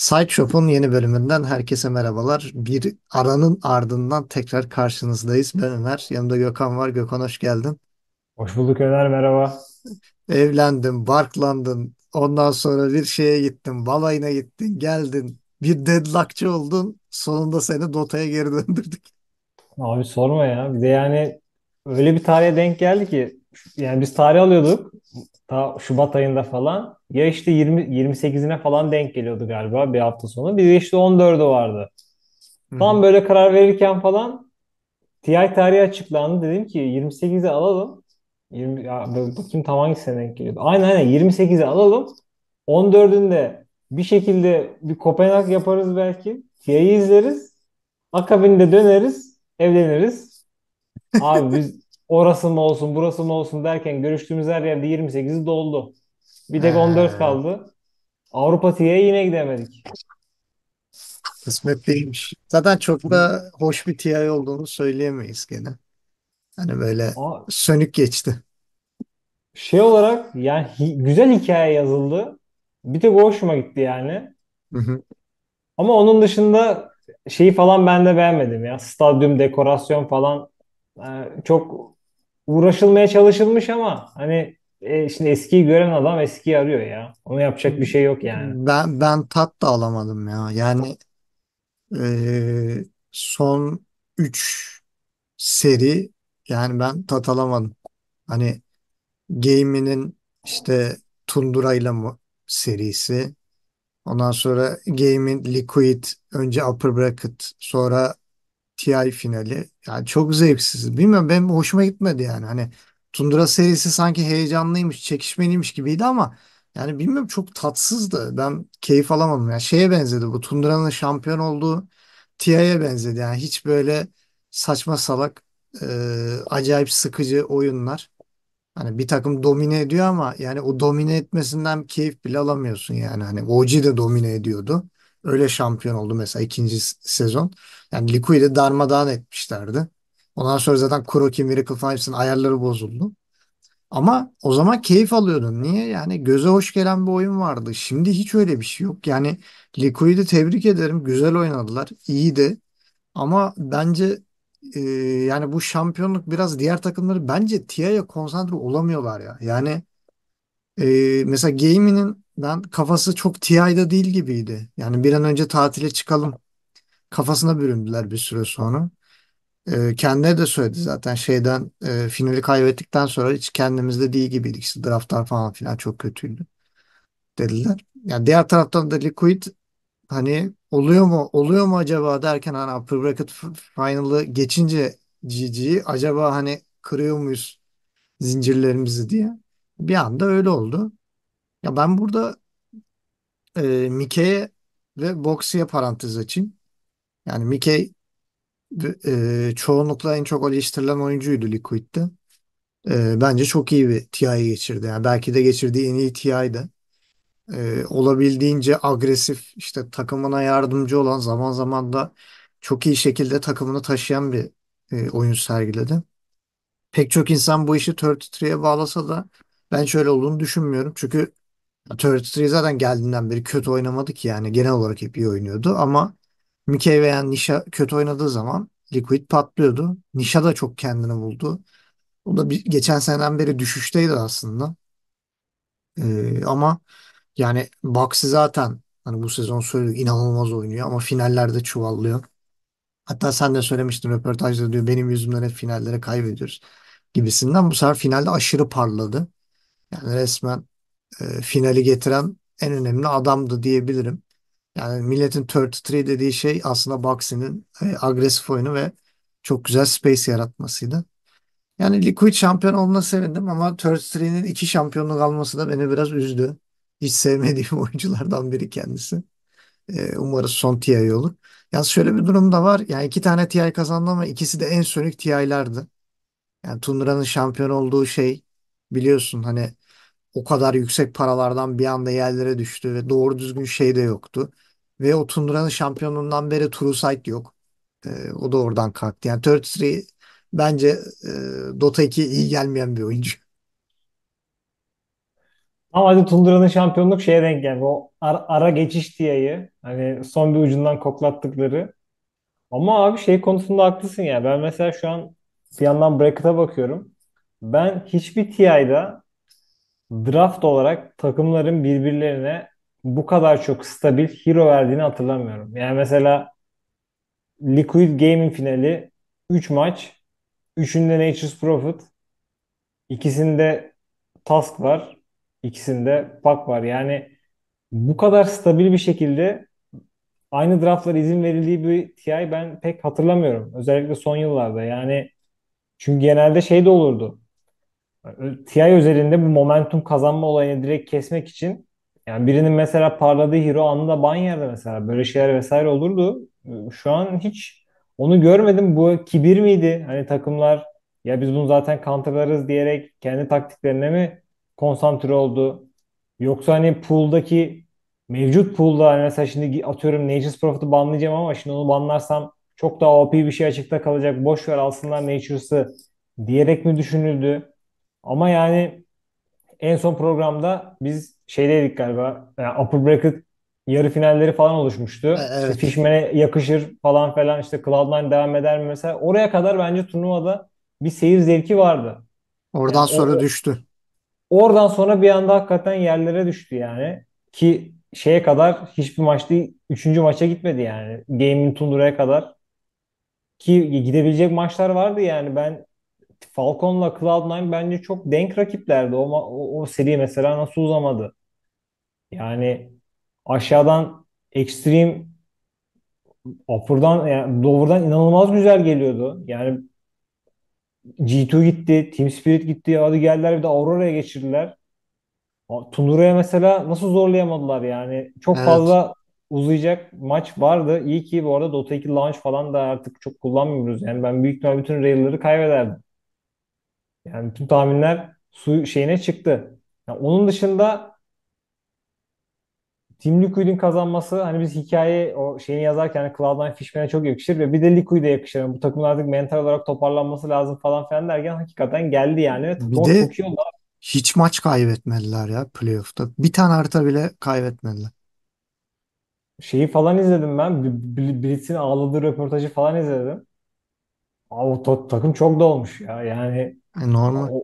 Side Shop'un yeni bölümünden herkese merhabalar. Bir aranın ardından tekrar karşınızdayız. Ben Ömer, yanımda Gökhan var. Gökhan hoş geldin. Hoş bulduk Ömer, merhaba. Evlendin, barklandın, ondan sonra bir şeye gittin, balayına gittin, geldin. Bir deadlockçı oldun, sonunda seni Dota'ya geri döndürdük. Abi sorma ya. Bir de yani öyle bir tarihe denk geldi ki yani biz tarih alıyorduk ta Şubat ayında falan ya işte 20 28'ine falan denk geliyordu galiba bir hafta sonu. Bir de işte 14'ü vardı. Hı-hı. Tam böyle karar verirken falan TI tarihi açıklandı. Dedim ki 28'i alalım. 20, ya, bakayım tam hangi sene denk geliyordu. Aynen aynen 28'i alalım. 14'ünde bir şekilde bir Kopenhag yaparız belki. TI'yi izleriz. Akabinde döneriz. Evleniriz. Abi biz orası mı olsun burası mı olsun derken görüştüğümüz her yerde 28'i doldu. Bir tek 14 kaldı. Avrupa T'ye yine gidemedik. Kısmet değilmiş. Zaten çok da hoş bir TI e olduğunu söyleyemeyiz gene. Hani böyle Aa, sönük geçti. Şey olarak yani hi- güzel hikaye yazıldı. Bir tek hoşuma gitti yani. Hı hı. Ama onun dışında şeyi falan ben de beğenmedim ya. Stadyum, dekorasyon falan e, çok uğraşılmaya çalışılmış ama hani e, şimdi eskiyi gören adam eskiyi arıyor ya. Onu yapacak bir şey yok yani. Ben ben tat da alamadım ya. Yani e, son 3 seri yani ben tat alamadım. Hani Game'inin işte Tundura'yla mı serisi. Ondan sonra Game'in Liquid önce Upper Bracket sonra TI finali. Yani çok zevksiz. Bilmiyorum ben hoşuma gitmedi yani. Hani Tundra serisi sanki heyecanlıymış, çekişmeliymiş gibiydi ama yani bilmiyorum çok tatsızdı. Ben keyif alamadım. Yani şeye benzedi bu. Tundra'nın şampiyon olduğu TI'ye benzedi. Yani hiç böyle saçma salak e, acayip sıkıcı oyunlar. Hani bir takım domine ediyor ama yani o domine etmesinden keyif bile alamıyorsun yani. Hani OG de domine ediyordu. Öyle şampiyon oldu mesela ikinci sezon. Yani Liquid'i darmadağın etmişlerdi. Ondan sonra zaten Kuroki, Miracle falan ayarları bozuldu. Ama o zaman keyif alıyordun. Niye? Yani göze hoş gelen bir oyun vardı. Şimdi hiç öyle bir şey yok. Yani Liquid'i tebrik ederim. Güzel oynadılar. İyiydi. Ama bence e, yani bu şampiyonluk biraz diğer takımları bence TIA'ya konsantre olamıyorlar ya. Yani e, mesela Gaming'in ben kafası çok TI'da değil gibiydi. Yani bir an önce tatile çıkalım kafasına büründüler bir süre sonra. E, ee, kendine de söyledi zaten şeyden e, finali kaybettikten sonra hiç kendimizde değil gibiydik. İşte draftlar falan filan çok kötüydü dediler. Yani diğer taraftan da Liquid hani oluyor mu oluyor mu acaba derken hani upper bracket finalı geçince GG'yi acaba hani kırıyor muyuz zincirlerimizi diye. Bir anda öyle oldu. Ya ben burada e, Mike'ye ve Boxy'ye parantez açayım. Yani Mike e, çoğunlukla en çok eleştirilen oyuncuydu Liquid'de. E, bence çok iyi bir TI geçirdi. Yani belki de geçirdiği en iyi TI'di. E, olabildiğince agresif, işte takımına yardımcı olan, zaman zaman da çok iyi şekilde takımını taşıyan bir e, oyun sergiledi. Pek çok insan bu işi 33'ye bağlasa da ben şöyle olduğunu düşünmüyorum. Çünkü 33 zaten geldiğinden beri kötü oynamadı ki yani genel olarak hep iyi oynuyordu ama Mikey veya Nisha kötü oynadığı zaman Liquid patlıyordu. Nisha da çok kendini buldu. O da bir, geçen seneden beri düşüşteydi aslında. Ee, ama yani Bucks'ı zaten hani bu sezon söylüyor inanılmaz oynuyor ama finallerde çuvallıyor. Hatta sen de söylemiştin röportajda diyor benim yüzümden hep finallere kaybediyoruz gibisinden. Bu sefer finalde aşırı parladı. Yani resmen e, finali getiren en önemli adamdı diyebilirim. Yani milletin 33 dediği şey aslında Baxi'nin e, agresif oyunu ve çok güzel space yaratmasıydı. Yani Liquid şampiyon olmasına sevindim ama 33'nin iki şampiyonluk alması da beni biraz üzdü. Hiç sevmediğim oyunculardan biri kendisi. E, umarız son TI olur. Yalnız şöyle bir durum da var. Yani iki tane TI kazandı ama ikisi de en sönük TI'lardı. Yani Tundra'nın şampiyon olduğu şey biliyorsun hani o kadar yüksek paralardan bir anda yerlere düştü ve doğru düzgün şey de yoktu. Ve o Tundra'nın şampiyonluğundan beri True yok. E, o da oradan kalktı. Yani 33 bence e, Dota 2 iyi gelmeyen bir oyuncu. Ama hadi Tundra'nın şampiyonluk şeye denk geldi. O ara, ara geçiş diyeyi hani son bir ucundan koklattıkları. Ama abi şey konusunda haklısın ya. Ben mesela şu an bir yandan bracket'a bakıyorum. Ben hiçbir TI'da draft olarak takımların birbirlerine bu kadar çok stabil hero verdiğini hatırlamıyorum. Yani mesela Liquid Gaming finali 3 maç. Üçünde Nature's Profit. ikisinde Task var. ikisinde Pak var. Yani bu kadar stabil bir şekilde aynı draftlara izin verildiği bir TI ben pek hatırlamıyorum. Özellikle son yıllarda. Yani çünkü genelde şey de olurdu. TI özelinde bu momentum kazanma olayını direkt kesmek için yani birinin mesela parladığı hero anında ban yerde mesela böyle şeyler vesaire olurdu. Şu an hiç onu görmedim. Bu kibir miydi? Hani takımlar ya biz bunu zaten counterlarız diyerek kendi taktiklerine mi konsantre oldu? Yoksa hani pool'daki mevcut pool'da hani mesela şimdi atıyorum Nature's profiti banlayacağım ama şimdi onu banlarsam çok daha OP bir şey açıkta kalacak. Boş ver alsınlar Nature'sı diyerek mi düşünüldü? Ama yani en son programda biz şeydeydik galiba. Yani e, upper bracket yarı finalleri falan oluşmuştu. E, evet. İşte Fishman'e yakışır falan falan işte Cloud9 devam eder mi mesela. Oraya kadar bence turnuvada bir seyir zevki vardı. Oradan yani sonra or- düştü. Oradan sonra bir anda hakikaten yerlere düştü yani. Ki şeye kadar hiçbir maç değil. Üçüncü maça gitmedi yani. Game'in tunduraya kadar. Ki gidebilecek maçlar vardı yani. Ben Falcon'la Cloud9 bence çok denk rakiplerdi. O, o, o seri mesela nasıl uzamadı? Yani aşağıdan Extreme upper'dan yani Dover'dan inanılmaz güzel geliyordu. Yani G2 gitti, Team Spirit gitti. Hadi geldiler bir de Aurora'ya geçirdiler. Tunura'ya mesela nasıl zorlayamadılar yani. Çok evet. fazla uzayacak maç vardı. İyi ki bu arada Dota 2 launch falan da artık çok kullanmıyoruz. Yani ben büyük ihtimal bütün rail'ları kaybederdim. Yani bütün tahminler su şeyine çıktı. Yani onun dışında Tim Liquid'in kazanması hani biz hikaye o şeyini yazarken hani Cloud9 Fishman'e çok yakışır ve bir de Liquid'e yakışır. Yani bu takımın artık mental olarak toparlanması lazım falan filan derken hakikaten geldi yani. Ve Bir de çok iyi hiç maç kaybetmediler ya playoff'ta. Bir tane harita bile kaybetmediler. Şeyi falan izledim ben. B- B- Blitz'in ağladığı röportajı falan izledim. Abi o takım çok dolmuş ya. Yani e, normal. O,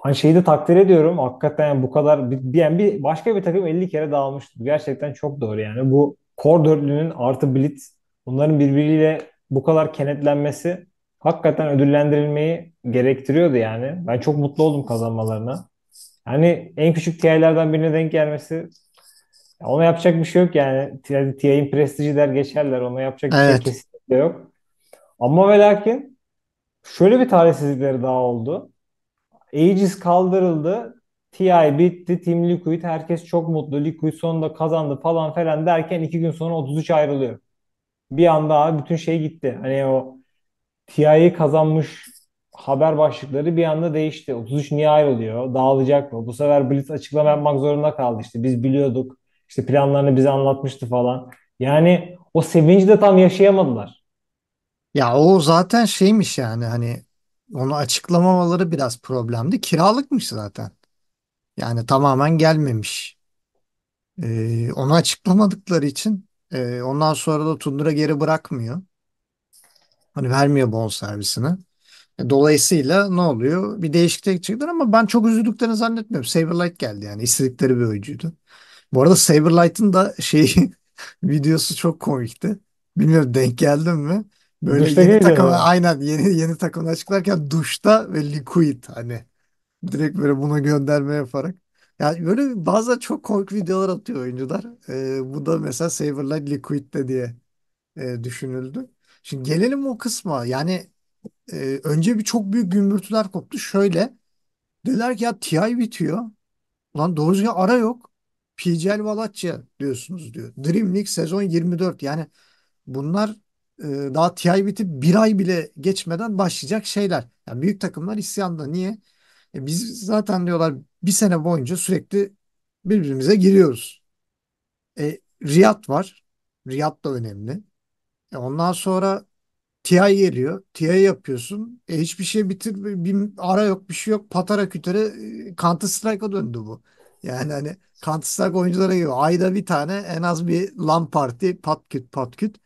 hani şeyi de takdir ediyorum. Hakikaten yani bu kadar bir, yani bir başka bir takım 50 kere dağılmıştı. Gerçekten çok doğru yani. Bu kor dörtlünün artı Blitz bunların birbiriyle bu kadar kenetlenmesi hakikaten ödüllendirilmeyi gerektiriyordu yani. Ben çok mutlu oldum kazanmalarına. Yani en küçük TI'lerden birine denk gelmesi Ona yapacak bir şey yok yani. TI'nin prestiji der geçerler. Ona yapacak bir şey kesinlikle yok. Ama ve lakin Şöyle bir talihsizlikleri daha oldu. Aegis kaldırıldı. TI bitti. Team Liquid. Herkes çok mutlu. Liquid sonunda kazandı falan falan derken iki gün sonra 33 ayrılıyor. Bir anda bütün şey gitti. Hani o TI'yi kazanmış haber başlıkları bir anda değişti. 33 niye ayrılıyor? Dağılacak mı? Bu sefer Blitz açıklama yapmak zorunda kaldı. İşte biz biliyorduk. İşte planlarını bize anlatmıştı falan. Yani o sevinci de tam yaşayamadılar. Ya o zaten şeymiş yani hani onu açıklamamaları biraz problemdi. Kiralıkmış zaten. Yani tamamen gelmemiş. Ee, onu açıklamadıkları için e, ondan sonra da Tundra geri bırakmıyor. Hani vermiyor bonservisini. E, Dolayısıyla ne oluyor? Bir değişiklik çıktı ama ben çok üzüldüklerini zannetmiyorum. Saberlight geldi yani. istedikleri bir oyuncuydu. Bu arada Saberlight'ın da şeyi videosu çok komikti. Bilmiyorum denk geldim mi? Böyle Duşta yeni takım aynen yeni yeni takım açıklarken duşta ve liquid hani direkt böyle buna gönderme yaparak. Yani böyle bazen çok komik videolar atıyor oyuncular. Ee, bu da mesela Saberlight Liquid'de diye e, düşünüldü. Şimdi gelelim o kısma. Yani e, önce bir çok büyük gümbürtüler koptu. Şöyle dediler ki ya TI bitiyor. Lan doğru düzgün ara yok. PGL Valatya diyorsunuz diyor. Dream League sezon 24. Yani bunlar e, daha TI bitip bir ay bile geçmeden başlayacak şeyler. Yani büyük takımlar isyanda. Niye? E biz zaten diyorlar bir sene boyunca sürekli birbirimize giriyoruz. E, Riyad var. Riyad da önemli. E ondan sonra TI geliyor. TI yapıyorsun. E hiçbir şey bitir bir ara yok bir şey yok. Patara kütere e, Counter Strike'a döndü bu. Yani hani Counter Strike oyunculara gibi ayda bir tane en az bir LAN parti pat küt pat küt.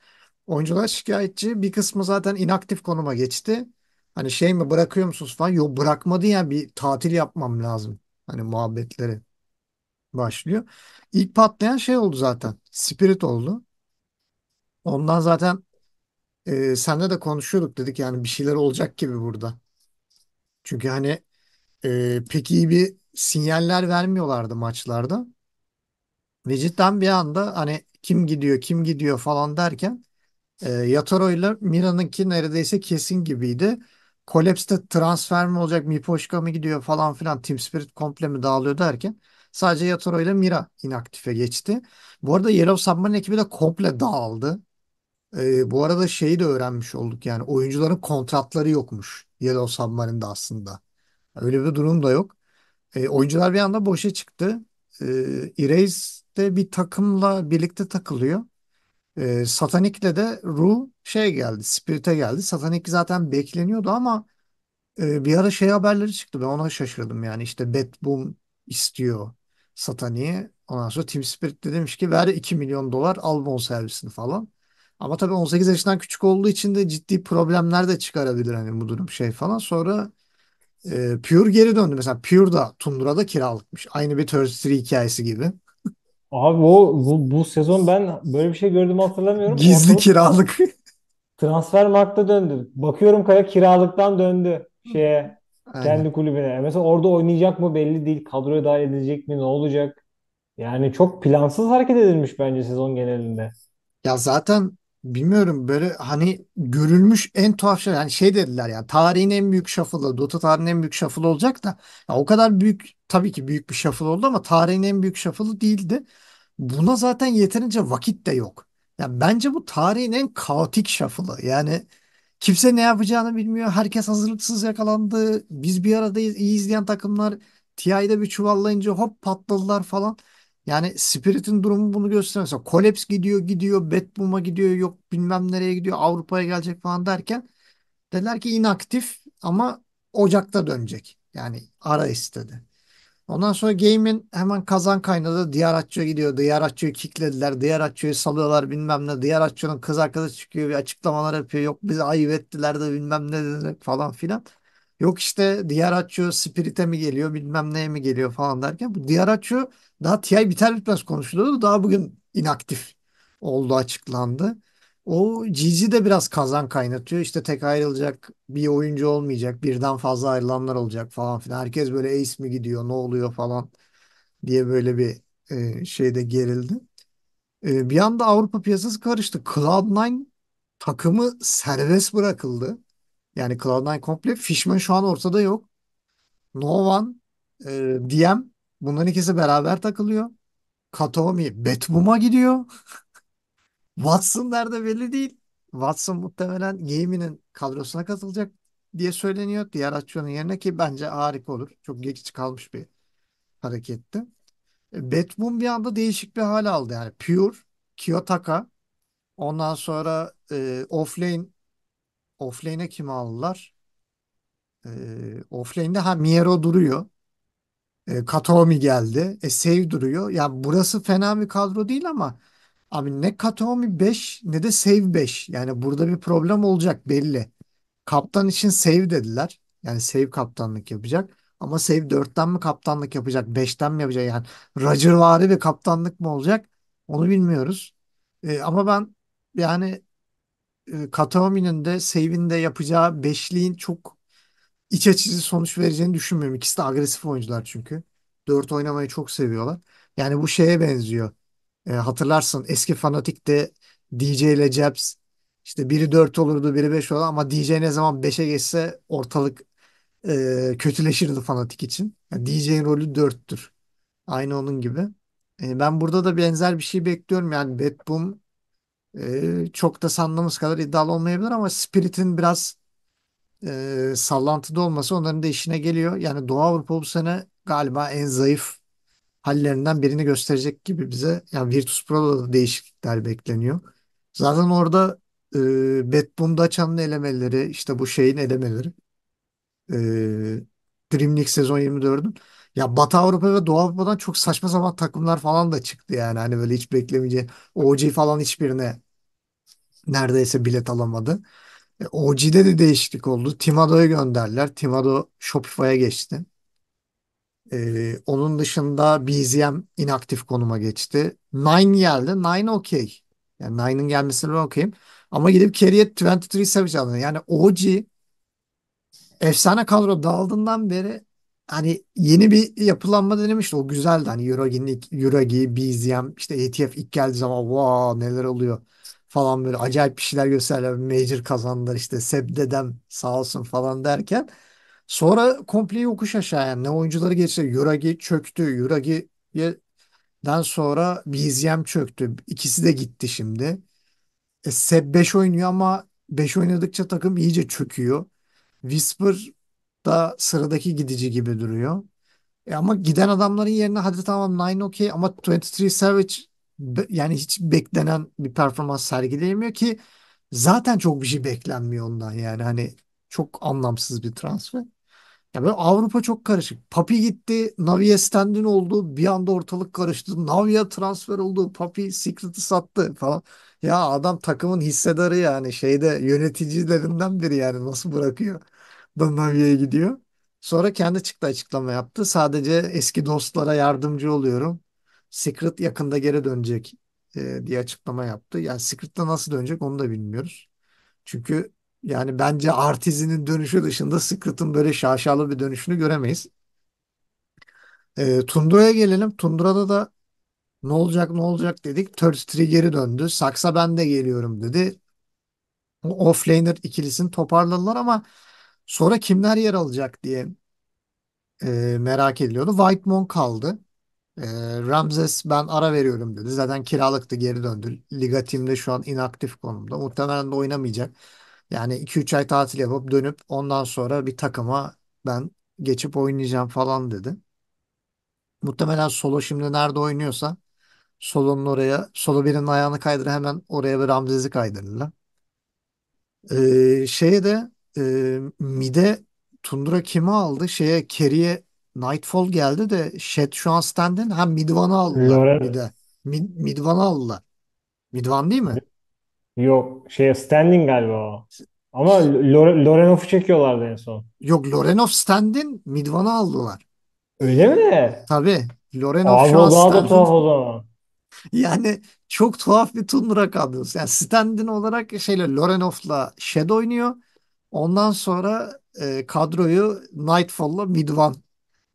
Oyuncular şikayetçi. Bir kısmı zaten inaktif konuma geçti. Hani şey mi bırakıyor musunuz falan. Yok bırakmadı ya bir tatil yapmam lazım. Hani muhabbetleri başlıyor. İlk patlayan şey oldu zaten. Spirit oldu. Ondan zaten e, senle de konuşuyorduk dedik yani bir şeyler olacak gibi burada. Çünkü hani e, pek iyi bir sinyaller vermiyorlardı maçlarda. Ve cidden bir anda hani kim gidiyor kim gidiyor falan derken e, Yatoro ile Mira'nınki neredeyse kesin gibiydi. Collapse'de transfer mi olacak, Mipoşka mı gidiyor falan filan, Team Spirit komple mi dağılıyor derken sadece Yatoro ile Mira inaktife geçti. Bu arada Yellow Submarine ekibi de komple dağıldı. E, bu arada şeyi de öğrenmiş olduk yani oyuncuların kontratları yokmuş Yellow Submarine'de aslında. Öyle bir durum da yok. E, oyuncular bir anda boşa çıktı. E, Erase de bir takımla birlikte takılıyor. E, Satanik'le de ruh şey geldi, Spirit'e geldi. Satanik zaten bekleniyordu ama e, bir ara şey haberleri çıktı. Ben ona şaşırdım yani. işte Bad istiyor Satanik'i. Ondan sonra Team Spirit de demiş ki ver 2 milyon dolar al bonservisini falan. Ama tabii 18 yaşından küçük olduğu için de ciddi problemler de çıkarabilir hani bu durum şey falan. Sonra e, Pure geri döndü. Mesela Pure da Tundra'da kiralıkmış. Aynı bir Thursday hikayesi gibi. Abi o bu, bu sezon ben böyle bir şey gördüm hatırlamıyorum. Gizli Ortalık kiralık. markta döndü. Bakıyorum Kaya kiralıktan döndü şeye Aynen. kendi kulübüne. E mesela orada oynayacak mı belli değil. Kadroya dahil edilecek mi ne olacak? Yani çok plansız hareket edilmiş bence sezon genelinde. Ya zaten bilmiyorum böyle hani görülmüş en tuhaf şey yani şey dediler ya tarihin en büyük shuffle'ı Dota tarihin en büyük shuffle'ı olacak da ya o kadar büyük tabii ki büyük bir shuffle oldu ama tarihin en büyük shuffle'ı değildi. Buna zaten yeterince vakit de yok. Yani bence bu tarihin en kaotik shuffle'ı. Yani kimse ne yapacağını bilmiyor. Herkes hazırlıksız yakalandı. Biz bir aradayız. İyi izleyen takımlar TI'de bir çuvallayınca hop patladılar falan. Yani Spirit'in durumu bunu gösteriyor. Mesela Collapse gidiyor gidiyor. Batboom'a gidiyor. Yok bilmem nereye gidiyor. Avrupa'ya gelecek falan derken dediler ki inaktif ama Ocak'ta dönecek. Yani ara istedi. Ondan sonra Game'in hemen kazan kaynadı. Diğer atçıya gidiyor. Diğer atçıyı kicklediler. Diğer atçıyı salıyorlar bilmem ne. Diğer atçının kız arkadaşı çıkıyor bir açıklamalar yapıyor. Yok bizi ayıp ettiler de bilmem ne denerek falan filan. Yok işte diğer atçı Spirit'e mi geliyor bilmem neye mi geliyor falan derken. Bu diğer atçı daha TI biter bitmez konuşuluyordu. Daha bugün inaktif oldu açıklandı. O Cici de biraz kazan kaynatıyor. İşte tek ayrılacak bir oyuncu olmayacak. Birden fazla ayrılanlar olacak falan filan. Herkes böyle ace mi gidiyor ne oluyor falan diye böyle bir e, şeyde gerildi. E, bir anda Avrupa piyasası karıştı. Cloud9 takımı serbest bırakıldı. Yani Cloud9 komple. Fishman şu an ortada yok. Novan, e, Diem bunların ikisi beraber takılıyor. Katomi Betbum'a gidiyor. Watson nerede belli değil. Watson muhtemelen Game'nin kadrosuna katılacak diye söyleniyor. Diğer Açıo'nun yerine ki bence harika olur. Çok geç kalmış bir hareketti. E, Batman bir anda değişik bir hal aldı. Yani Pure, Kiyotaka ondan sonra e, Offlane Offlane'e kimi aldılar? E, offlane'de ha Miero duruyor. E, Katomi geldi. E, Save duruyor. Yani burası fena bir kadro değil ama Abi ne Katomi 5 ne de save 5. Yani burada bir problem olacak belli. Kaptan için save dediler. Yani save kaptanlık yapacak. Ama save 4'ten mi kaptanlık yapacak? 5'ten mi yapacak? Yani Rogervari bir kaptanlık mı olacak? Onu bilmiyoruz. Ee, ama ben yani e, Katomi'nin de save'in de yapacağı beşliğin çok iç açıcı sonuç vereceğini düşünmüyorum. İkisi de agresif oyuncular çünkü. 4 oynamayı çok seviyorlar. Yani bu şeye benziyor. E, hatırlarsın eski Fanatik'te DJ ile Jabs işte biri 4 olurdu biri 5 olurdu ama DJ ne zaman 5'e geçse ortalık e, kötüleşirdi Fanatik için. Yani DJ'in rolü 4'tür. Aynı onun gibi. E, ben burada da benzer bir şey bekliyorum. Yani Bad Boom e, çok da sandığımız kadar iddialı olmayabilir ama Spirit'in biraz e, sallantıda olması onların da işine geliyor. Yani Doğu Avrupa bu sene galiba en zayıf hallerinden birini gösterecek gibi bize. Yani Virtus Pro'da da değişiklikler bekleniyor. Zaten orada e, Bedboom Daçan'ın elemeleri, işte bu şeyin elemeleri. E, Dream League sezon 24'ün. Ya Batı Avrupa ve Doğu Avrupa'dan çok saçma sapan takımlar falan da çıktı yani. Hani böyle hiç beklemeyeceğin. OG falan hiçbirine neredeyse bilet alamadı. E, OG'de de değişiklik oldu. Timado'ya gönderdiler. Timado Shopify'a geçti. Ee, onun dışında BZM inaktif konuma geçti. Nine geldi. Nine okey. Yani Nine'ın gelmesine ben okeyim. Ama gidip Carry'e 23 Savage aldın. Yani OG efsane kadro dağıldığından beri hani yeni bir yapılanma denemişti. O güzeldi. Hani Eurogi'nin Eurogi, BZM, işte ETF ilk geldi zaman wow neler oluyor falan böyle acayip bir şeyler gösterdiler. Major kazandılar işte Seb dedem sağ olsun falan derken Sonra komple yokuş aşağı yani ne oyuncuları geçse Yuragi çöktü. Yuragi'den sonra BZM çöktü. İkisi de gitti şimdi. E, Seb 5 oynuyor ama 5 oynadıkça takım iyice çöküyor. Whisper da sıradaki gidici gibi duruyor. E, ama giden adamların yerine hadi tamam Nine okey ama 23 Savage yani hiç beklenen bir performans sergileyemiyor ki zaten çok bir şey beklenmiyor ondan yani hani çok anlamsız bir transfer. Ya böyle Avrupa çok karışık. Papi gitti, Navi'ye stand oldu. Bir anda ortalık karıştı. Navi'ye transfer oldu. Papi Secret'ı sattı falan. Ya adam takımın hissedarı yani. Şeyde yöneticilerinden biri yani. Nasıl bırakıyor da Navi'ye gidiyor. Sonra kendi çıktı açıklama yaptı. Sadece eski dostlara yardımcı oluyorum. Secret yakında geri dönecek e, diye açıklama yaptı. Yani Secret'ta nasıl dönecek onu da bilmiyoruz. Çünkü yani bence Artizi'nin dönüşü dışında Scott'ın böyle şaşalı bir dönüşünü göremeyiz. E, ee, Tundura'ya gelelim. Tundura'da da ne olacak ne olacak dedik. Third geri döndü. Saksa ben de geliyorum dedi. Offlaner ikilisini toparladılar ama sonra kimler yer alacak diye e, merak ediliyordu. White Monk kaldı. E, Ramses ben ara veriyorum dedi. Zaten kiralıktı geri döndü. Liga timde şu an inaktif konumda. Muhtemelen de oynamayacak. Yani 2-3 ay tatil yapıp dönüp ondan sonra bir takıma ben geçip oynayacağım falan dedi. Muhtemelen Solo şimdi nerede oynuyorsa Solo'nun oraya Solo birinin ayağını kaydırır hemen oraya bir Ramzes'i kaydırırlar. Ee, şeye de e, Mide Tundra kimi aldı? Şeye Kerry'e Nightfall geldi de Shed şu an standin hem Midvan'ı aldılar Lore, Mide. Mid, Midvan'ı aldılar. Midvan değil mi? Yok şey Standing galiba o. Ama Lorenov'u çekiyorlardı en son. Yok Lorenov Stand'in Midvan'ı aldılar. Öyle mi? Tabii. Lorenov Abi şu an o daha da tuhaf o zaman. yani çok tuhaf bir tundra kadrosu. Yani Stand'in olarak şeyle Lorenov'la Shed oynuyor. Ondan sonra e, kadroyu Nightfall'la Midvan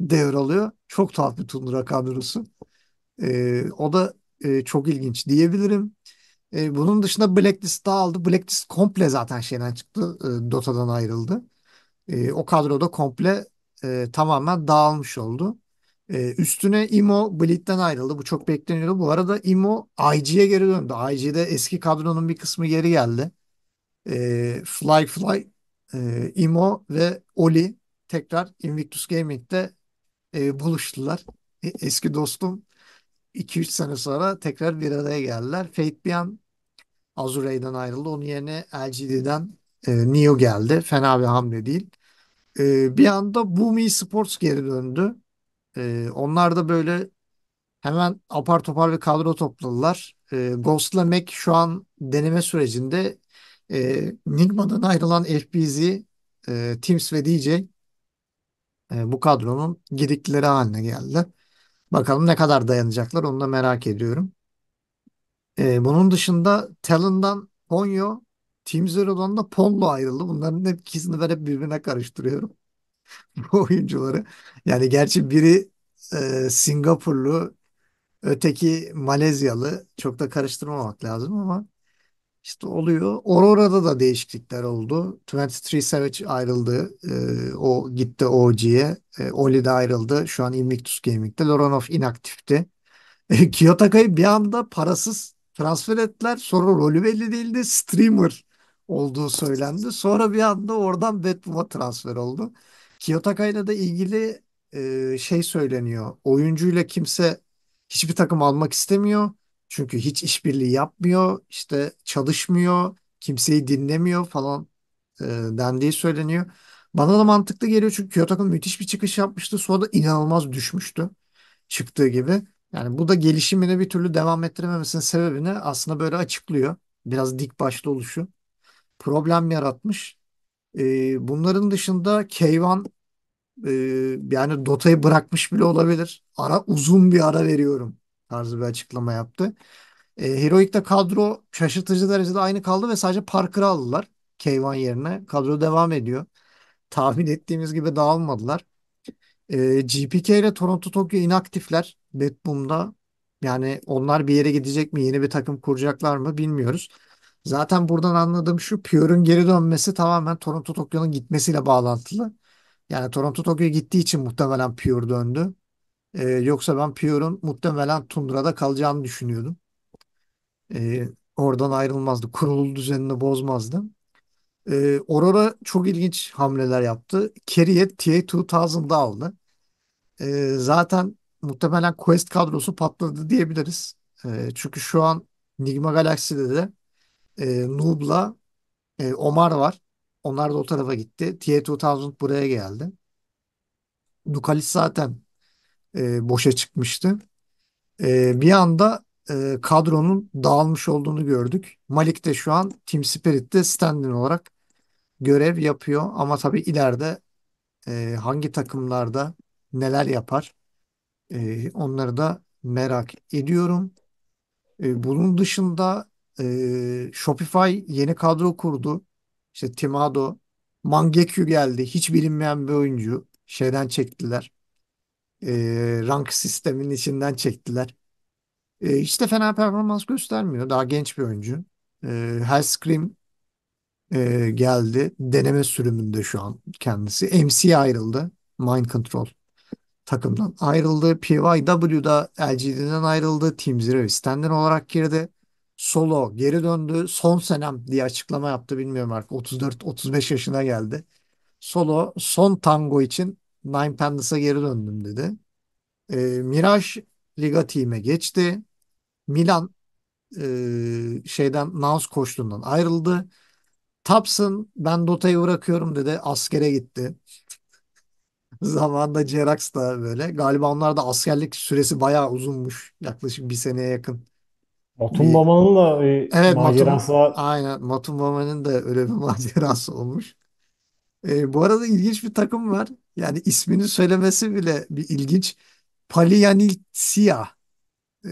devralıyor. Çok tuhaf bir tundra kadrosu. E, o da e, çok ilginç diyebilirim. E, bunun dışında Blacklist daha aldı. Blacklist komple zaten şeyden çıktı. E, Dota'dan ayrıldı. E, o kadroda komple e, tamamen dağılmış oldu. E, üstüne Imo Bleed'den ayrıldı. Bu çok bekleniyordu. Bu arada Imo IG'ye geri döndü. IG'de eski kadronun bir kısmı geri geldi. E, Fly Fly, e, Imo ve Oli tekrar Invictus Gaming'de e, buluştular. E, eski dostum 2-3 sene sonra tekrar bir araya geldiler. Fate Beyond Azure'den ayrıldı. Onun yerine LGD'den e, Neo geldi. Fena bir hamle değil. E, bir anda Boomi Sports geri döndü. E, onlar da böyle hemen apar topar bir kadro topladılar. E, Ghost'la Mac şu an deneme sürecinde e, Nigma'dan ayrılan FBZ, e, Teams ve DJ e, bu kadronun gedikleri haline geldi. Bakalım ne kadar dayanacaklar onu da merak ediyorum. E, bunun dışında Talon'dan Ponyo, Team Zero'dan da Ponlo ayrıldı. Bunların ikisini ben hep birbirine karıştırıyorum. Bu oyuncuları. Yani gerçi biri e, Singapurlu, öteki Malezyalı. Çok da karıştırmamak lazım ama işte oluyor. Aurora'da da değişiklikler oldu. 23 Savage ayrıldı. E, o gitti OG'ye. E, Oli de ayrıldı. Şu an Invictus Gaming'de. Loranov inaktifti. E, Kiyotaka'yı bir anda parasız transfer ettiler. Sonra rolü belli değildi. Streamer olduğu söylendi. Sonra bir anda oradan Batman'a transfer oldu. Kiyotaka'yla da ilgili e, şey söyleniyor. Oyuncuyla kimse hiçbir takım almak istemiyor. Çünkü hiç işbirliği yapmıyor. işte çalışmıyor. Kimseyi dinlemiyor falan e, dendiği söyleniyor. Bana da mantıklı geliyor çünkü Kiyotaka müthiş bir çıkış yapmıştı. Sonra da inanılmaz düşmüştü çıktığı gibi. Yani bu da gelişimini bir türlü devam ettirememesinin sebebini aslında böyle açıklıyor. Biraz dik başlı oluşu. Problem yaratmış. E, bunların dışında Keyvan e, yani Dota'yı bırakmış bile olabilir. Ara uzun bir ara veriyorum tarzı bir açıklama yaptı. E, ee, Heroic'te kadro şaşırtıcı derecede aynı kaldı ve sadece Parker'ı aldılar. Keyvan yerine. Kadro devam ediyor. Tahmin ettiğimiz gibi dağılmadılar. E, ee, GPK ile Toronto Tokyo inaktifler Bedboom'da. Yani onlar bir yere gidecek mi? Yeni bir takım kuracaklar mı? Bilmiyoruz. Zaten buradan anladığım şu Pure'un geri dönmesi tamamen Toronto Tokyo'nun gitmesiyle bağlantılı. Yani Toronto Tokyo gittiği için muhtemelen Pure döndü. Ee, yoksa ben Pure'un muhtemelen Tundra'da kalacağını düşünüyordum. Ee, oradan ayrılmazdı. Kurulu düzenini bozmazdı. E, Aurora çok ilginç hamleler yaptı. Carry'e TA2000'da aldı. E, zaten muhtemelen Quest kadrosu patladı diyebiliriz. E, çünkü şu an Nigma Galaxy'de de e, Noob'la e, Omar var. Onlar da o tarafa gitti. TA2000 buraya geldi. Dukalis zaten e, boşa çıkmıştı. E, bir anda e, kadronun dağılmış olduğunu gördük. Malik de şu an Team Spirit'te standing olarak görev yapıyor ama tabii ileride e, hangi takımlarda neler yapar e, onları da merak ediyorum. E, bunun dışında e, Shopify yeni kadro kurdu. İşte Timado, Mangekyu geldi. Hiç bilinmeyen bir oyuncu. Şeyden çektiler. E, rank sisteminin içinden çektiler. E, hiç de fena performans göstermiyor. Daha genç bir oyuncu. E, Hellscream e, geldi. Deneme sürümünde şu an kendisi. MC ayrıldı. Mind Control takımdan ayrıldı. PYW'da LGD'den ayrıldı. Team Zero Stan'den olarak girdi. Solo geri döndü. Son senem diye açıklama yaptı. Bilmiyorum artık 34-35 yaşına geldi. Solo son tango için Nine Panthers'a geri döndüm dedi. E, Miraj Liga team'e geçti. Milan e, şeyden Nans koştuğundan ayrıldı. Tapsın ben Dota'yı bırakıyorum dedi. Askere gitti. Zamanında Jerax da böyle. Galiba onlar da askerlik süresi bayağı uzunmuş. Yaklaşık bir seneye yakın. Matun Bir... da bir e, Evet Matum var. aynen Matum Mama'nın da öyle bir macerası olmuş. E, bu arada ilginç bir takım var. Yani ismini söylemesi bile bir ilginç. Palianitia e,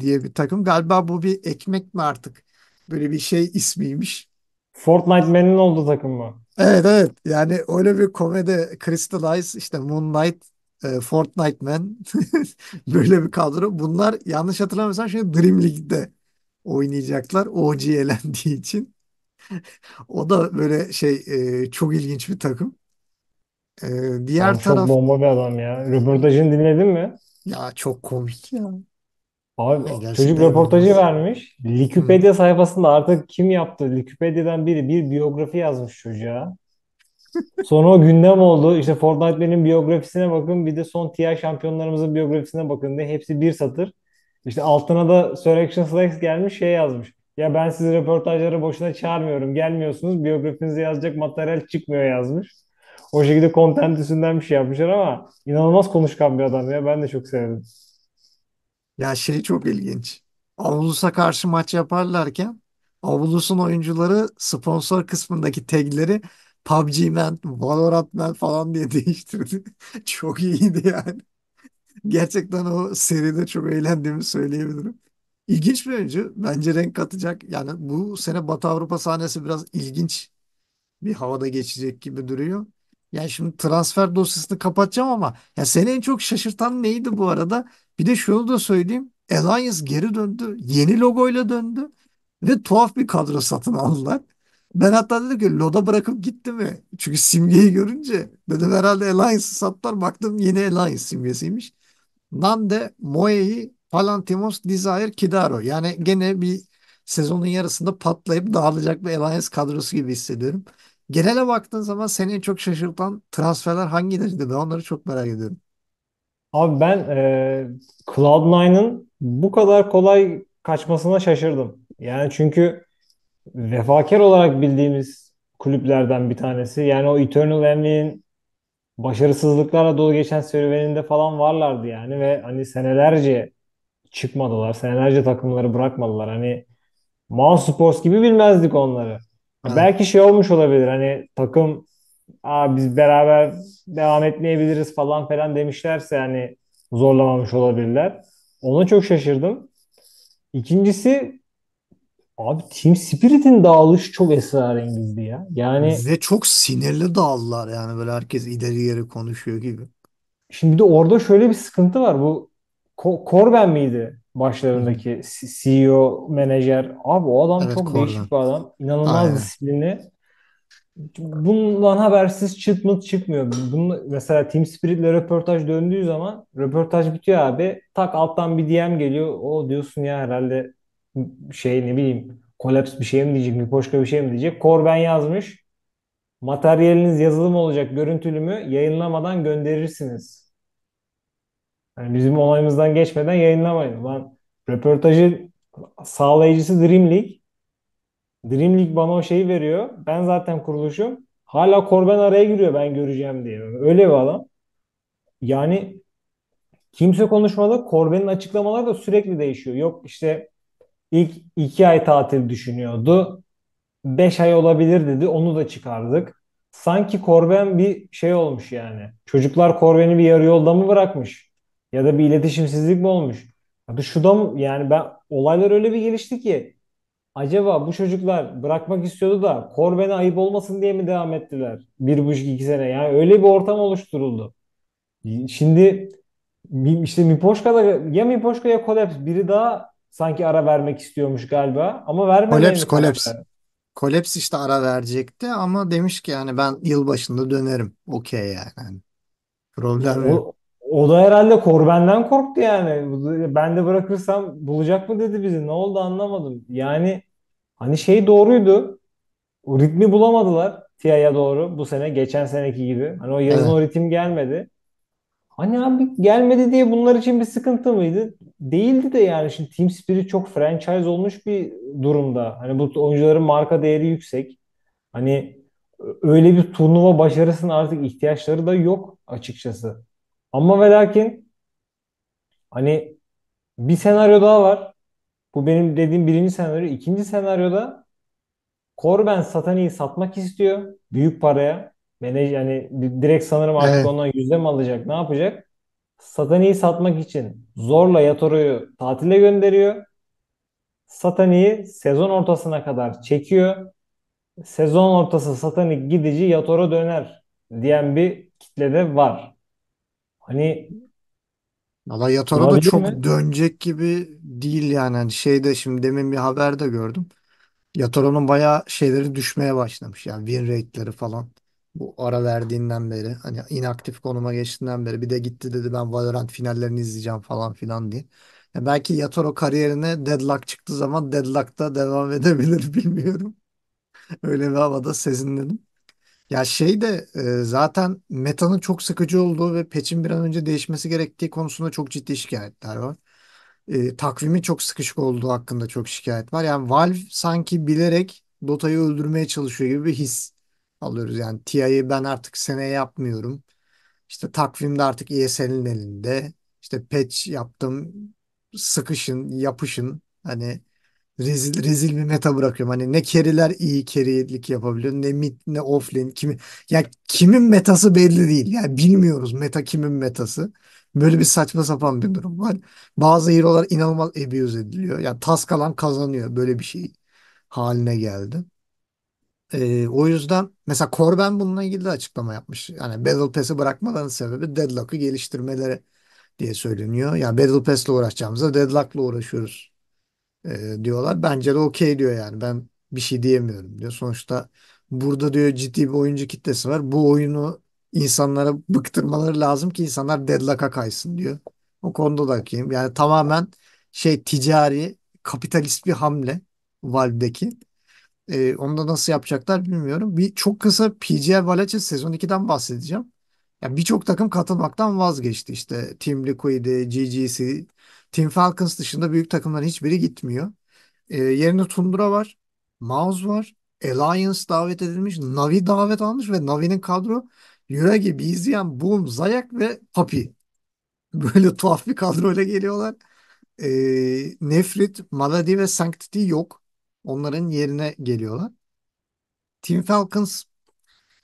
diye bir takım. Galiba bu bir ekmek mi artık? Böyle bir şey ismiymiş. Fortnite Man'in olduğu takım mı? Evet evet. Yani öyle bir komedi Crystallize işte Moonlight e, Fortnite Man böyle bir kadro. Bunlar yanlış hatırlamıyorsam şimdi Dream League'de oynayacaklar. OG elendiği için. o da böyle şey e, çok ilginç bir takım. E, diğer taraf çok bomba bir adam ya. Röportajını dinledin mi? ya çok komik ya. Abi Gerçekten çocuk röportajı inanılmaz. vermiş. Hı. Liküpedia sayfasında artık kim yaptı? Wikipedia'dan biri bir biyografi yazmış çocuğa. Sonra o gündem oldu. İşte Fortnite benim biyografisine bakın. Bir de son TI şampiyonlarımızın biyografisine bakın diye. Hepsi bir satır. İşte altına da Sir Action Slags gelmiş şey yazmış. Ya ben sizi röportajlara boşuna çağırmıyorum. Gelmiyorsunuz. Biyografinize yazacak materyal çıkmıyor yazmış. O şekilde content üstünden bir şey yapmışlar ama inanılmaz konuşkan bir adam ya. Ben de çok sevdim. Ya şey çok ilginç. Avlus'a karşı maç yaparlarken Avlus'un oyuncuları sponsor kısmındaki tagleri PUBG Man, Valorant Man falan diye değiştirdi. Çok iyiydi yani. Gerçekten o seride çok eğlendiğimi söyleyebilirim. İlginç bir oyuncu. Bence renk katacak. Yani bu sene Batı Avrupa sahnesi biraz ilginç bir havada geçecek gibi duruyor. Yani şimdi transfer dosyasını kapatacağım ama ya seni en çok şaşırtan neydi bu arada? Bir de şunu da söyleyeyim. Alliance geri döndü. Yeni logoyla döndü. Ve tuhaf bir kadro satın aldılar. Ben hatta dedim ki Loda bırakıp gitti mi? Çünkü simgeyi görünce dedim herhalde Alliance'ı sattılar. Baktım yeni Alliance simgesiymiş. Nande, Moe'yi, Palantimos, Desire, Kidaro. Yani gene bir sezonun yarısında patlayıp dağılacak bir Alliance kadrosu gibi hissediyorum. Genele baktığın zaman seni en çok şaşırtan transferler hangileriydi? Ben onları çok merak ediyorum. Abi ben e, Cloud9'ın bu kadar kolay kaçmasına şaşırdım. Yani çünkü vefakar olarak bildiğimiz kulüplerden bir tanesi. Yani o Eternal Enemy'nin başarısızlıklarla dolu geçen serüveninde falan varlardı yani ve hani senelerce çıkmadılar. Senelerce takımları bırakmadılar. Hani Man Sports gibi bilmezdik onları. Ha. Belki şey olmuş olabilir hani takım Aa, biz beraber devam etmeyebiliriz falan falan demişlerse yani zorlamamış olabilirler. Ona çok şaşırdım. İkincisi abi Team Spirit'in dağılış çok esrarengizdi ya. Yani Bize çok sinirli dağıldılar yani böyle herkes ileri geri konuşuyor gibi. Şimdi de orada şöyle bir sıkıntı var. Bu Korben miydi? başlarındaki CEO, menajer. Abi o adam evet, çok Gordon. değişik bir adam. İnanılmaz Aynen. disiplinli. Bundan habersiz çıt mıt çıkmıyor. Bunun, mesela Team Spirit'le röportaj döndüğü zaman röportaj bitiyor abi. Tak alttan bir DM geliyor. O diyorsun ya herhalde şey ne bileyim kolaps bir şey mi diyecek, Mipoşka bir şey mi diyecek. Corben yazmış. Materyaliniz yazılım olacak, görüntülü mü? Yayınlamadan gönderirsiniz yani bizim onayımızdan geçmeden yayınlamayın. Ben röportajı sağlayıcısı Dream League. Dream League bana o şeyi veriyor. Ben zaten kuruluşum. Hala Korben araya giriyor ben göreceğim diye. Öyle bir adam. Yani kimse konuşmadı. Korben'in açıklamaları da sürekli değişiyor. Yok işte ilk iki ay tatil düşünüyordu. Beş ay olabilir dedi. Onu da çıkardık. Sanki Korben bir şey olmuş yani. Çocuklar Korben'i bir yarı yolda mı bırakmış? Ya da bir iletişimsizlik mi olmuş? Ya da şu da mı? Yani ben olaylar öyle bir gelişti ki acaba bu çocuklar bırakmak istiyordu da Korben'e ayıp olmasın diye mi devam ettiler? Bir buçuk iki sene. Yani öyle bir ortam oluşturuldu. Şimdi Mi- işte da ya Mipoşka ya Koleps biri daha sanki ara vermek istiyormuş galiba ama Koleps vermemeli karar koleps. işte ara verecekti ama demiş ki yani ben yıl başında dönerim. Okey yani. Hani problem yok. O da herhalde Korben'den korktu yani. Ben de bırakırsam bulacak mı dedi bizi. Ne oldu anlamadım. Yani hani şey doğruydu. O ritmi bulamadılar Tia'ya doğru bu sene. Geçen seneki gibi. Hani o yazın evet. o ritim gelmedi. Hani abi gelmedi diye bunlar için bir sıkıntı mıydı? Değildi de yani şimdi Team Spirit çok franchise olmuş bir durumda. Hani bu oyuncuların marka değeri yüksek. Hani öyle bir turnuva başarısına artık ihtiyaçları da yok açıkçası. Ama ve lakin hani bir senaryo daha var. Bu benim dediğim birinci senaryo. İkinci senaryoda Corben Satani'yi satmak istiyor. Büyük paraya. Menajer hani direkt sanırım artık evet. ondan yüzde mi alacak? Ne yapacak? Satani'yi satmak için zorla Yatoro'yu tatile gönderiyor. Satani'yi sezon ortasına kadar çekiyor. Sezon ortası Satani gidici Yatoro döner diyen bir kitlede var. Hani Valla Yatara da çok mi? dönecek gibi değil yani. Hani şeyde şimdi demin bir haber de gördüm. Yatara'nın bayağı şeyleri düşmeye başlamış. Yani win rate'leri falan. Bu ara verdiğinden beri. Hani inaktif konuma geçtiğinden beri. Bir de gitti dedi ben Valorant finallerini izleyeceğim falan filan diye. Ya belki Yatara kariyerine deadlock çıktı zaman deadlock'ta devam edebilir bilmiyorum. Öyle bir havada sezinledim. Ya şey de e, zaten metanın çok sıkıcı olduğu ve patch'in bir an önce değişmesi gerektiği konusunda çok ciddi şikayetler var. E, takvimin çok sıkışık olduğu hakkında çok şikayet var. Yani Valve sanki bilerek Dota'yı öldürmeye çalışıyor gibi bir his alıyoruz. Yani TI'yi ben artık seneye yapmıyorum. İşte takvimde artık ESL'in elinde. İşte patch yaptım. Sıkışın, yapışın. Hani rezil rezil bir meta bırakıyorum. Hani ne keriler iyi kerilik yapabiliyor ne mid ne offlane kimi ya kimin metası belli değil. Yani bilmiyoruz meta kimin metası. Böyle bir saçma sapan bir durum var. Bazı hero'lar inanılmaz abuse ediliyor. Yani tas kalan kazanıyor böyle bir şey haline geldi. Ee, o yüzden mesela Corben bununla ilgili de açıklama yapmış. Yani Battle Pass'i bırakmaların sebebi Deadlock'ı geliştirmeleri diye söyleniyor. Yani Battle Pass'le uğraşacağımıza Deadlock'la uğraşıyoruz e, diyorlar. Bence de okey diyor yani. Ben bir şey diyemiyorum diyor. Sonuçta burada diyor ciddi bir oyuncu kitlesi var. Bu oyunu insanlara bıktırmaları lazım ki insanlar deadlock'a kaysın diyor. O konuda da okeyim. Yani tamamen şey ticari, kapitalist bir hamle Valve'deki. E, onu da nasıl yapacaklar bilmiyorum. Bir çok kısa PGA Valece sezon 2'den bahsedeceğim. ya birçok takım katılmaktan vazgeçti. işte Team Liquid'i, GGC, Team Falcons dışında büyük takımların hiçbiri gitmiyor. E, yerine Tundra var. Mouse var. Alliance davet edilmiş. Navi davet almış ve Navi'nin kadro Yuragi, Bizian, Boom, Zayak ve Papi. Böyle tuhaf bir kadroyla geliyorlar. E, Nefrit, Maladi ve Sanctity yok. Onların yerine geliyorlar. Team Falcons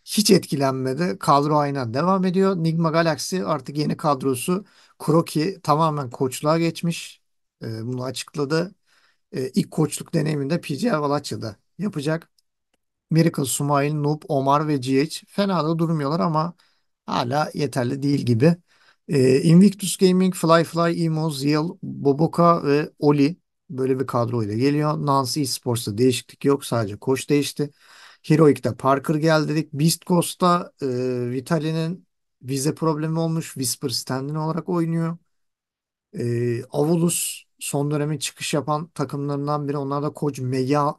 hiç etkilenmedi. Kadro aynen devam ediyor. Nigma Galaxy artık yeni kadrosu Kroki tamamen koçluğa geçmiş. E, bunu açıkladı. E, ilk koçluk deneyiminde PJ Valaçya'da yapacak. Miracle, Sumail, Noob, Omar ve GH fena da durmuyorlar ama hala yeterli değil gibi. E, Invictus Gaming, Flyfly, Fly, Emo, Ziel, Boboka ve Oli böyle bir kadroyla geliyor. Nancy Esports'ta değişiklik yok. Sadece koç değişti. Heroic'te Parker gel dedik. Beast Ghost'ta e, Vitaly'nin vize problemi olmuş. Whisper standin olarak oynuyor. E, Avulus son dönemin çıkış yapan takımlarından biri. Onlar da koç Mega,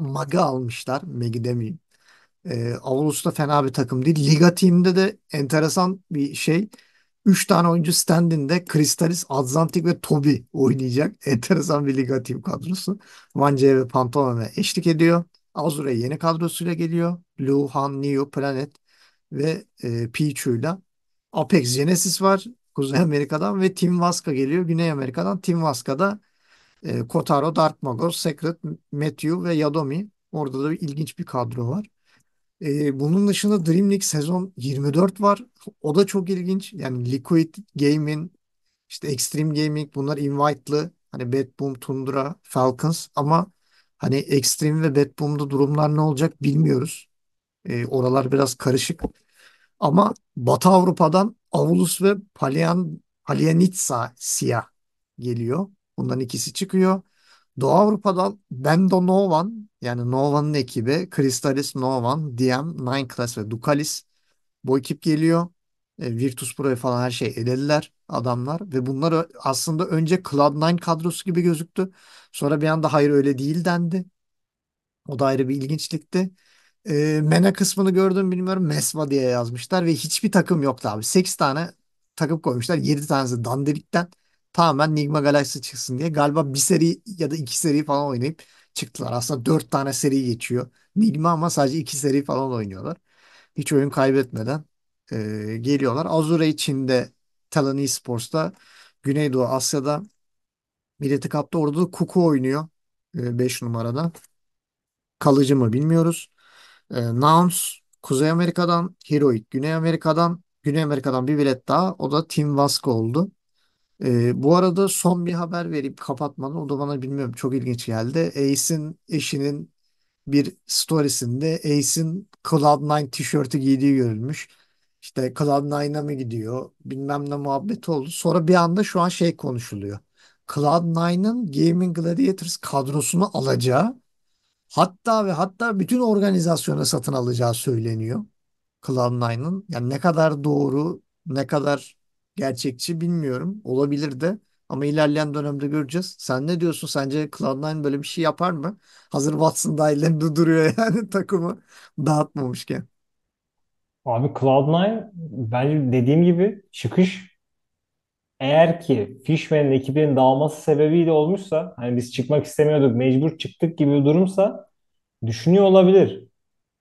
Maga almışlar. Megi demeyeyim. E, Avulus da fena bir takım değil. Liga team'de de enteresan bir şey. 3 tane oyuncu standinde Kristalis, Adzantik ve Tobi oynayacak. Enteresan bir liga team kadrosu. Van ve Pantome'ye eşlik ediyor. Azure yeni kadrosuyla geliyor. Lu, Neo, Planet ve e, Pichu'yla. Apex Genesis var Kuzey Amerika'dan ve Tim Vasca geliyor Güney Amerika'dan. Team Vasca'da e, Kotaro, Dark Magos, Secret, Matthew ve Yadomi. Orada da bir ilginç bir kadro var. E, bunun dışında Dream League sezon 24 var. O da çok ilginç. Yani Liquid Gaming, işte Extreme Gaming bunlar invite'lı. Hani Bad Boom, Tundra, Falcons ama Hani ekstrem ve Bad Boom'da durumlar ne olacak bilmiyoruz. E, oralar biraz karışık. Ama Batı Avrupa'dan Avulus ve Palian, Palianitsa siyah geliyor. Bundan ikisi çıkıyor. Doğu Avrupa'dan Bendo Novan yani Novan'ın ekibi Crystalis Novan, Diem, Nine Class ve Dukalis bu ekip geliyor. E, Virtus Pro'yu falan her şey elediler adamlar ve bunlar aslında önce Cloud9 kadrosu gibi gözüktü. Sonra bir anda hayır öyle değil dendi. O da ayrı bir ilginçlikti. E, mena kısmını gördüm bilmiyorum. Mesva diye yazmışlar ve hiçbir takım yoktu abi. 8 tane takım koymuşlar. 7 tanesi Dandirik'ten tamamen Nigma Galaxy çıksın diye. Galiba bir seri ya da iki seri falan oynayıp çıktılar. Aslında 4 tane seri geçiyor. Nigma ama sadece iki seri falan oynuyorlar. Hiç oyun kaybetmeden e, geliyorlar. Azure Çin'de Talon Esports'ta Güneydoğu Asya'da Milleti Cup'ta orada da Kuku oynuyor. 5 e, numarada. Kalıcı mı bilmiyoruz. E, Nouns Kuzey Amerika'dan, Heroic Güney Amerika'dan, Güney Amerika'dan bir bilet daha. O da Team Vasco oldu. E, bu arada son bir haber verip kapatmadan. O da bana bilmiyorum çok ilginç geldi. Ace'in eşinin bir storiesinde Ace'in Cloud9 tişörtü giydiği görülmüş. İşte Cloud9'a mı gidiyor? Bilmem ne muhabbeti oldu. Sonra bir anda şu an şey konuşuluyor. Cloud9'ın Gaming Gladiators kadrosunu alacağı hatta ve hatta bütün organizasyonu satın alacağı söyleniyor. Cloud9'ın. Yani ne kadar doğru, ne kadar gerçekçi bilmiyorum. Olabilir de. Ama ilerleyen dönemde göreceğiz. Sen ne diyorsun? Sence Cloud9 böyle bir şey yapar mı? Hazır Watson da elinde duruyor yani takımı dağıtmamışken. Abi Cloud9 bence dediğim gibi çıkış eğer ki Fishman'in ekibinin dağılması sebebiyle olmuşsa hani biz çıkmak istemiyorduk mecbur çıktık gibi bir durumsa düşünüyor olabilir.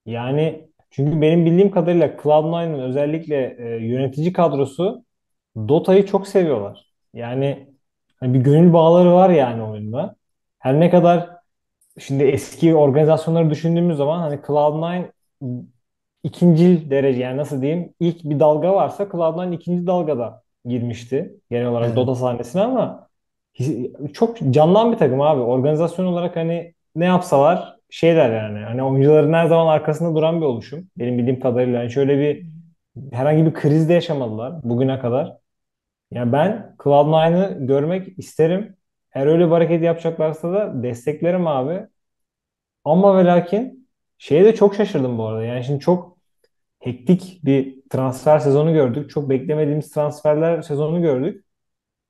Yani çünkü benim bildiğim kadarıyla Cloud9'ın özellikle e, yönetici kadrosu Dota'yı çok seviyorlar. Yani hani bir gönül bağları var yani oyunda. Her ne kadar şimdi eski organizasyonları düşündüğümüz zaman hani Cloud9 ikincil derece yani nasıl diyeyim ilk bir dalga varsa Cloud9 ikinci dalgada girmişti genel olarak evet. Dota sahnesine ama çok canlan bir takım abi. Organizasyon olarak hani ne yapsalar şeyler yani. Hani oyuncuların her zaman arkasında duran bir oluşum. Benim bildiğim kadarıyla. Yani şöyle bir herhangi bir kriz de yaşamadılar bugüne kadar. Yani ben Cloud9'ı görmek isterim. her öyle bir hareket yapacaklarsa da desteklerim abi. Ama ve lakin şeye de çok şaşırdım bu arada. Yani şimdi çok hektik bir transfer sezonu gördük. Çok beklemediğimiz transferler sezonu gördük.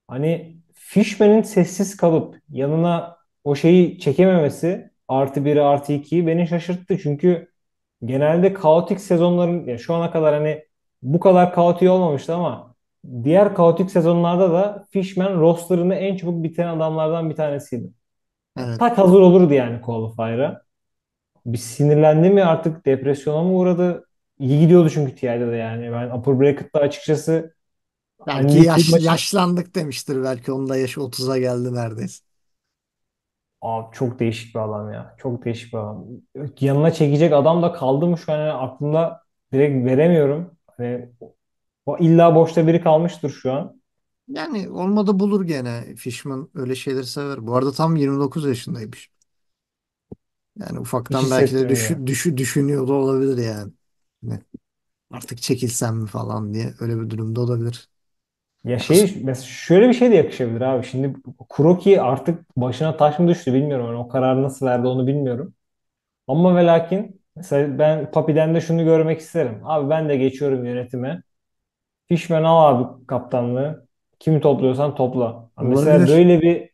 Hani Fishman'in sessiz kalıp yanına o şeyi çekememesi artı 1'i artı 2'yi beni şaşırttı. Çünkü genelde kaotik sezonların ya şu ana kadar hani bu kadar kaotik olmamıştı ama diğer kaotik sezonlarda da Fishman rosterını en çabuk biten adamlardan bir tanesiydi. Evet. Tak hazır olurdu yani Qualifier'a. Bir sinirlendi mi artık depresyona mı uğradı? iyi gidiyordu çünkü TR'de de yani. Ben upper bracket'ta açıkçası belki yaş, maçı... yaşlandık demiştir belki onun da yaşı 30'a geldi neredeyse. Abi çok değişik bir adam ya. Çok değişik bir adam. Yanına çekecek adam da kaldı mı şu an yani aklımda direkt veremiyorum. Hani illa boşta biri kalmıştır şu an. Yani olmadı bulur gene. Fishman öyle şeyleri sever. Bu arada tam 29 yaşındaymış. Yani ufaktan belki de düşü, yani. düşü, düşünüyor olabilir yani. Hani artık çekilsem mi falan diye öyle bir durumda olabilir. Ya şey mesela şöyle bir şey de yakışabilir abi. Şimdi Kuroki artık başına taş mı düştü bilmiyorum. Yani o kararı nasıl verdi onu bilmiyorum. Ama ve lakin mesela ben Papi'den de şunu görmek isterim. Abi ben de geçiyorum yönetime. Fişmen al abi kaptanlığı. Kimi topluyorsan topla. Mesela Olabilir. böyle bir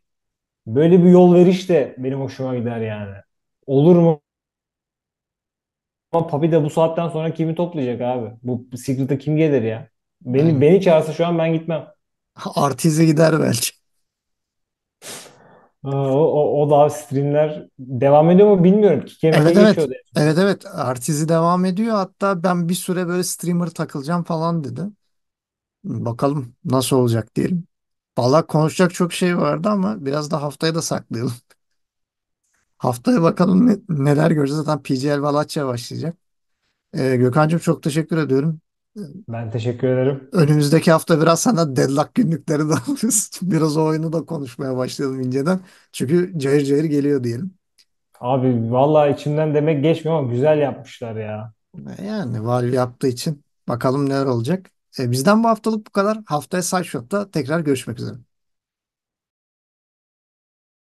böyle bir yol veriş de benim hoşuma gider yani. Olur mu ama Papi de bu saatten sonra kimi toplayacak abi? Bu Secret'a kim gelir ya? Beni Aynen. beni çağırsa şu an ben gitmem. Artiz'e gider belki. Ee, o, o, o da abi streamler devam ediyor mu bilmiyorum. Evet evet. geçiyordu. Evet evet. Artiz'i devam ediyor. Hatta ben bir süre böyle streamer takılacağım falan dedi. Bakalım nasıl olacak diyelim. Valla konuşacak çok şey vardı ama biraz da haftaya da saklayalım. Haftaya bakalım ne, neler göreceğiz. Zaten PGL Valaccia başlayacak. Ee, Gökhan'cığım çok teşekkür ediyorum. Ben teşekkür ederim. Önümüzdeki hafta biraz senden deadlock günlükleri de alırız. Biraz o oyunu da konuşmaya başlayalım inceden. Çünkü cayır cayır geliyor diyelim. Abi vallahi içimden demek geçmiyor ama güzel yapmışlar ya. Yani Valve yaptığı için bakalım neler olacak. E, bizden bu haftalık bu kadar. Haftaya Sideshot'ta tekrar görüşmek üzere.